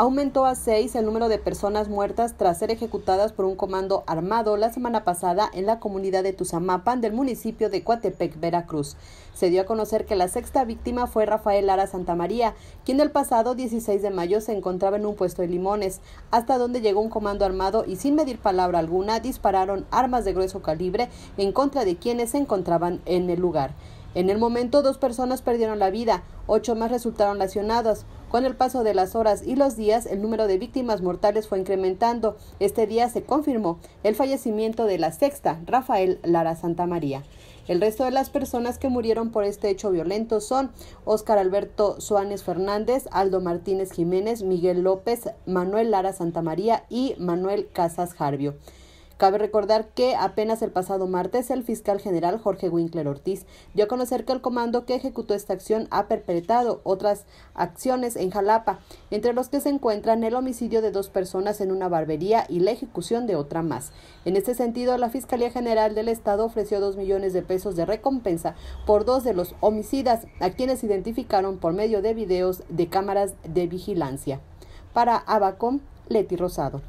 aumentó a seis el número de personas muertas tras ser ejecutadas por un comando armado la semana pasada en la comunidad de Tuzamapan del municipio de Coatepec, Veracruz. Se dio a conocer que la sexta víctima fue Rafael Lara Santamaría, quien el pasado 16 de mayo se encontraba en un puesto de limones, hasta donde llegó un comando armado y sin medir palabra alguna dispararon armas de grueso calibre en contra de quienes se encontraban en el lugar. En el momento, dos personas perdieron la vida, ocho más resultaron lesionados. Con el paso de las horas y los días, el número de víctimas mortales fue incrementando. Este día se confirmó el fallecimiento de la sexta, Rafael Lara Santa María. El resto de las personas que murieron por este hecho violento son Óscar Alberto Suárez Fernández, Aldo Martínez Jiménez, Miguel López, Manuel Lara Santa María y Manuel Casas Jarbio. Cabe recordar que apenas el pasado martes el fiscal general Jorge Winkler Ortiz dio a conocer que el comando que ejecutó esta acción ha perpetrado otras acciones en Jalapa, entre los que se encuentran el homicidio de dos personas en una barbería y la ejecución de otra más. En este sentido, la Fiscalía General del Estado ofreció dos millones de pesos de recompensa por dos de los homicidas, a quienes identificaron por medio de videos de cámaras de vigilancia. Para Abacom, Leti Rosado.